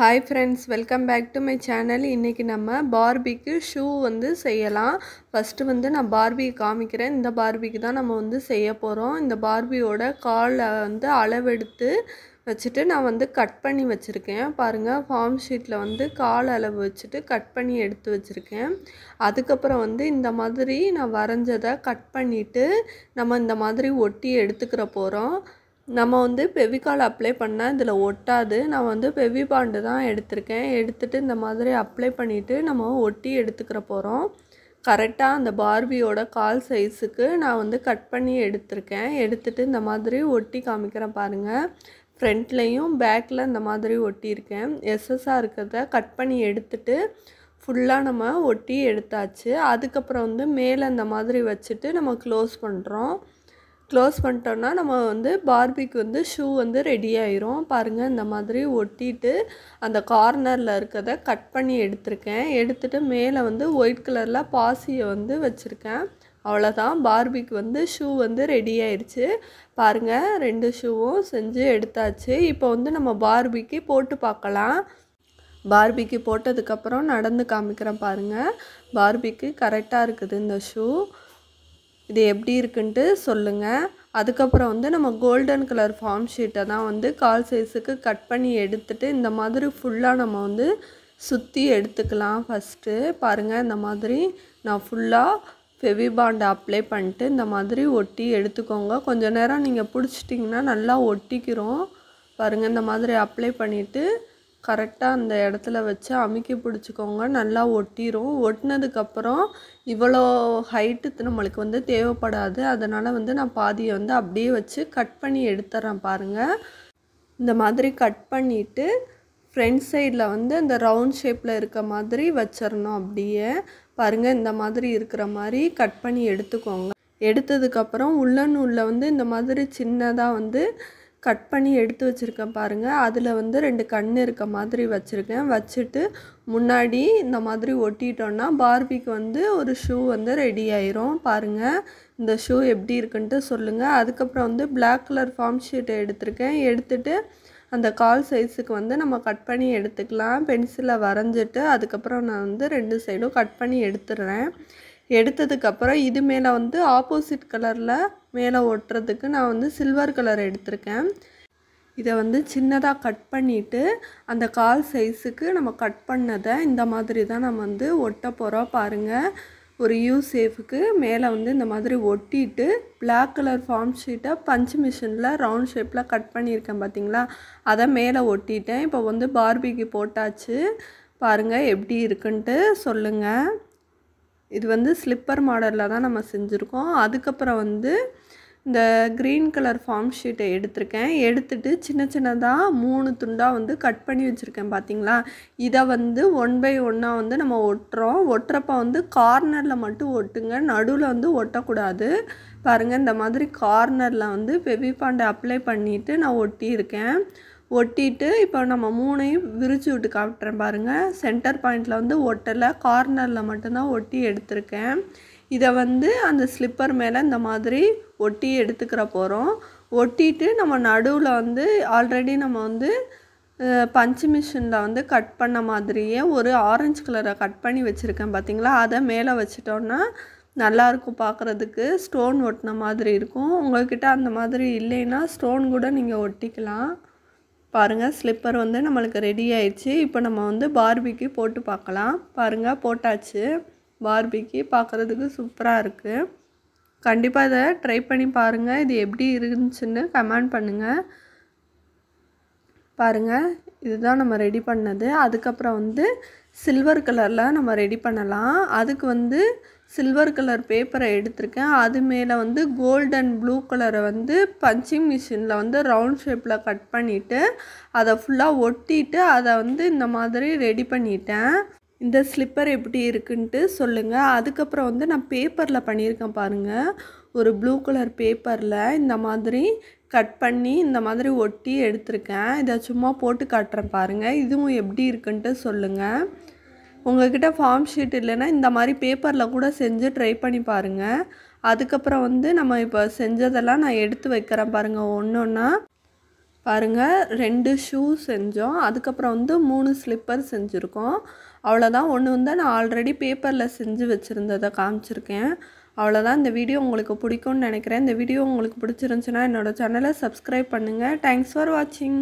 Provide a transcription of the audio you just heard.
hi friends welcome back to my channel இன்றைக்கி நம்ம பார்பிக்கு shoe வந்து செய்யலாம் ஃபஸ்ட்டு வந்து நான் பார்பியை காமிக்கிறேன் இந்த பார்பிக்கு தான் நம்ம வந்து செய்ய போகிறோம் இந்த பார்பியோட காலை வந்து அளவெடுத்து வச்சுட்டு நான் வந்து கட் பண்ணி வச்சுருக்கேன் பாருங்கள் ஃபார்ம் ஷீட்டில் வந்து கால் அளவு வச்சுட்டு கட் பண்ணி எடுத்து வச்சுருக்கேன் அதுக்கப்புறம் வந்து இந்த மாதிரி நான் வரைஞ்சதை கட் பண்ணிவிட்டு நம்ம இந்த மாதிரி ஒட்டி எடுத்துக்கிற போகிறோம் நம்ம வந்து பெவிகால் அப்ளை பண்ணால் இதில் ஒட்டாது நான் வந்து பெவி பாண்டு தான் எடுத்திருக்கேன் எடுத்துகிட்டு இந்த மாதிரி அப்ளை பண்ணிவிட்டு நம்ம ஒட்டி எடுத்துக்கிற போகிறோம் கரெக்டாக அந்த பார்பியோட கால் சைஸுக்கு நான் வந்து கட் பண்ணி எடுத்திருக்கேன் எடுத்துகிட்டு இந்த மாதிரி ஒட்டி காமிக்கிறேன் பாருங்கள் ஃப்ரண்ட்லேயும் பேக்கில் இந்த மாதிரி ஒட்டியிருக்கேன் எஸ்எஸ்ஸாக இருக்கிறத கட் பண்ணி எடுத்துகிட்டு ஃபுல்லாக நம்ம ஒட்டி எடுத்தாச்சு அதுக்கப்புறம் வந்து மேலே இந்த மாதிரி வச்சுட்டு நம்ம க்ளோஸ் பண்ணுறோம் க்ளோஸ் பண்ணிட்டோன்னா நம்ம வந்து பார்பிக்கு வந்து ஷூ வந்து ரெடி ஆயிரும் பாருங்கள் இந்த மாதிரி ஒட்டிட்டு அந்த கார்னரில் இருக்கிறத கட் பண்ணி எடுத்திருக்கேன் எடுத்துகிட்டு மேலே வந்து ஒயிட் கலரில் பாசியை வந்து வச்சுருக்கேன் அவ்வளோதான் பார்பிக்கு வந்து ஷூ வந்து ரெடி ஆயிடுச்சு பாருங்கள் ரெண்டு ஷூவும் செஞ்சு எடுத்தாச்சு இப்போ வந்து நம்ம பார்பிக்கு போட்டு பார்க்கலாம் பார்பிக்கு போட்டதுக்கப்புறம் நடந்து காமிக்கிறேன் பாருங்கள் பார்பிக்கு கரெக்டாக இருக்குது இந்த ஷூ இது எப்படி இருக்குன்ட்டு சொல்லுங்கள் அதுக்கப்புறம் வந்து நம்ம கோல்டன் கலர் ஃபார்ம் ஷீட்டை தான் வந்து கால் சைஸுக்கு கட் பண்ணி எடுத்துகிட்டு இந்த மாதிரி ஃபுல்லாக நம்ம வந்து சுற்றி எடுத்துக்கலாம் ஃபஸ்ட்டு பாருங்கள் இந்த மாதிரி நான் ஃபுல்லாக ஃபெவிபாண்டை அப்ளை பண்ணிட்டு இந்த மாதிரி ஒட்டி எடுத்துக்கோங்க கொஞ்சம் நேரம் நீங்கள் பிடிச்சிட்டிங்கன்னா நல்லா ஒட்டிக்கிறோம் பாருங்கள் இந்த மாதிரி அப்ளை பண்ணிவிட்டு கரெக்டாக அந்த இடத்துல வச்சு அமுக்கி பிடிச்சிக்கோங்க நல்லா ஒட்டிடும் ஒட்டினதுக்கப்புறம் இவ்வளோ ஹைட்டு நம்மளுக்கு வந்து தேவைப்படாது அதனால் வந்து நான் பாதியை வந்து அப்படியே வச்சு கட் பண்ணி எடுத்துட்றேன் பாருங்கள் இந்த மாதிரி கட் பண்ணிவிட்டு ஃப்ரண்ட் சைடில் வந்து இந்த ரவுண்ட் ஷேப்பில் இருக்க மாதிரி வச்சிடணும் அப்படியே பாருங்கள் இந்த மாதிரி இருக்கிற மாதிரி கட் பண்ணி எடுத்துக்கோங்க எடுத்ததுக்கப்புறம் உள்ளன் உள்ள வந்து இந்த மாதிரி சின்னதாக வந்து கட் பண்ணி எடுத்து வச்சுருக்கேன் பாருங்கள் அதில் வந்து ரெண்டு கண் இருக்க மாதிரி வச்சுருக்கேன் வச்சுட்டு முன்னாடி இந்த மாதிரி ஒட்டிட்டோன்னா பார்பிக்கு வந்து ஒரு ஷூ வந்து ரெடி ஆயிரும் பாருங்கள் இந்த ஷூ எப்படி இருக்குன்ட்டு சொல்லுங்கள் அதுக்கப்புறம் வந்து பிளாக் கலர் ஃபார்ம் ஷீட்டை எடுத்திருக்கேன் எடுத்துட்டு அந்த கால் சைஸுக்கு வந்து நம்ம கட் பண்ணி எடுத்துக்கலாம் பென்சிலை வரைஞ்சிட்டு அதுக்கப்புறம் நான் வந்து ரெண்டு சைடும் கட் பண்ணி எடுத்துடுறேன் எடுத்ததுக்கப்புறம் இது மேலே வந்து ஆப்போசிட் கலரில் மேலே ஒட்டுறதுக்கு நான் வந்து சில்வர் கலர் எடுத்திருக்கேன் இதை வந்து சின்னதாக கட் பண்ணிவிட்டு அந்த கால் சைஸுக்கு நம்ம கட் பண்ணதை இந்த மாதிரி தான் நம்ம வந்து ஒட்ட போகிறோம் பாருங்கள் ஒரு யூ சேஃபுக்கு மேலே வந்து இந்த மாதிரி ஒட்டிட்டு பிளாக் கலர் ஃபார்ம் ஷீட்டை பஞ்சு மிஷினில் ரவுண்ட் ஷேப்பில் கட் பண்ணியிருக்கேன் பார்த்தீங்களா அதை மேலே ஒட்டிட்டேன் இப்போ வந்து பார்பிக்கு போட்டாச்சு பாருங்கள் எப்படி இருக்குன்ட்டு சொல்லுங்கள் இது வந்து ஸ்லிப்பர் மாடலில் தான் நம்ம செஞ்சுருக்கோம் அதுக்கப்புறம் வந்து இந்த க்ரீன் கலர் ஃபார்ம் ஷீட்டை எடுத்திருக்கேன் எடுத்துட்டு சின்ன சின்னதாக மூணு துண்டாக வந்து கட் பண்ணி வச்சுருக்கேன் பார்த்தீங்களா இதை வந்து ஒன் பை ஒன்னாக வந்து நம்ம ஒட்டுறோம் ஒட்டுறப்ப வந்து கார்னரில் மட்டும் ஒட்டுங்க நடுவில் வந்து ஒட்டக்கூடாது பாருங்கள் இந்த மாதிரி கார்னரில் வந்து பெவி பாண்டை அப்ளை பண்ணிவிட்டு நான் ஒட்டியிருக்கேன் ஒட்டிட்டு இப்போ நம்ம மூணையும் விரித்து விட்டு காட்டுறேன் பாருங்கள் சென்டர் பாயிண்டில் வந்து ஒட்டலை கார்னரில் மட்டும்தான் ஒட்டி எடுத்திருக்கேன் இதை வந்து அந்த ஸ்லிப்பர் மேலே இந்த மாதிரி ஒட்டி எடுத்துக்கிற போகிறோம் ஒட்டிட்டு நம்ம நடுவில் வந்து ஆல்ரெடி நம்ம வந்து பஞ்சு மிஷினில் வந்து கட் பண்ண மாதிரியே ஒரு ஆரஞ்சு கலரை கட் பண்ணி வச்சுருக்கேன் பார்த்திங்களா அதை மேலே வச்சிட்டோன்னா நல்லாயிருக்கும் பார்க்குறதுக்கு ஸ்டோன் ஒட்டின மாதிரி இருக்கும் உங்கள்கிட்ட அந்த மாதிரி இல்லைன்னா ஸ்டோன் கூட நீங்கள் ஒட்டிக்கலாம் பாருங்கள் ஸ்லிப்பர் வந்து நம்மளுக்கு ரெடி ஆயிடுச்சு இப்போ நம்ம வந்து பார்பிக்கு போட்டு பார்க்கலாம் பாருங்கள் போட்டாச்சு பார்பிக்கு பார்க்குறதுக்கு சூப்பராக இருக்குது கண்டிப்பாக இதை ட்ரை பண்ணி பாருங்கள் இது எப்படி இருந்துச்சுன்னு கமெண்ட் பண்ணுங்கள் பாருங்கள் இதுதான் நம்ம ரெடி பண்ணது அதுக்கப்புறம் வந்து சில்வர் கலரில் நம்ம ரெடி பண்ணலாம் அதுக்கு வந்து சில்வர் கலர் பேப்பரை எடுத்திருக்கேன் அது மேலே வந்து கோல்டன் ப்ளூ கலரை வந்து பஞ்சிங் மிஷினில் வந்து ரவுண்ட் ஷேப்பில் கட் பண்ணிவிட்டு அதை ஃபுல்லாக ஒட்டிட்டு அதை வந்து இந்த மாதிரி ரெடி பண்ணிட்டேன் இந்த ஸ்லிப்பர் எப்படி இருக்குன்ட்டு சொல்லுங்கள் அதுக்கப்புறம் வந்து நான் பேப்பரில் பண்ணியிருக்கேன் பாருங்கள் ஒரு ப்ளூ கலர் பேப்பரில் இந்த மாதிரி கட் பண்ணி இந்த மாதிரி ஒட்டி எடுத்திருக்கேன் இதை சும்மா போட்டு காட்டுறேன் பாருங்கள் இதுவும் எப்படி இருக்குன்ட்டு சொல்லுங்கள் உங்கள்கிட்ட ஃபார்ம் ஷீட் இல்லைன்னா இந்த மாதிரி பேப்பரில் கூட செஞ்சு ட்ரை பண்ணி பாருங்கள் அதுக்கப்புறம் வந்து நம்ம இப்போ செஞ்சதெல்லாம் நான் எடுத்து வைக்கிறேன் பாருங்கள் ஒன்று ஒன்றா பாருங்கள் ரெண்டு ஷூ செஞ்சோம் அதுக்கப்புறம் வந்து மூணு ஸ்லிப்பர் செஞ்சுருக்கோம் அவ்வளோதான் ஒன்று வந்து நான் ஆல்ரெடி பேப்பரில் செஞ்சு வச்சுருந்ததை காமிச்சிருக்கேன் அவ்வளோதான் இந்த வீடியோ உங்களுக்கு பிடிக்கும்னு நினைக்கிறேன் இந்த வீடியோ உங்களுக்கு பிடிச்சிருந்துச்சுன்னா என்னோடய சேனலை சப்ஸ்கிரைப் பண்ணுங்கள் தேங்க்ஸ் ஃபார் வாட்சிங்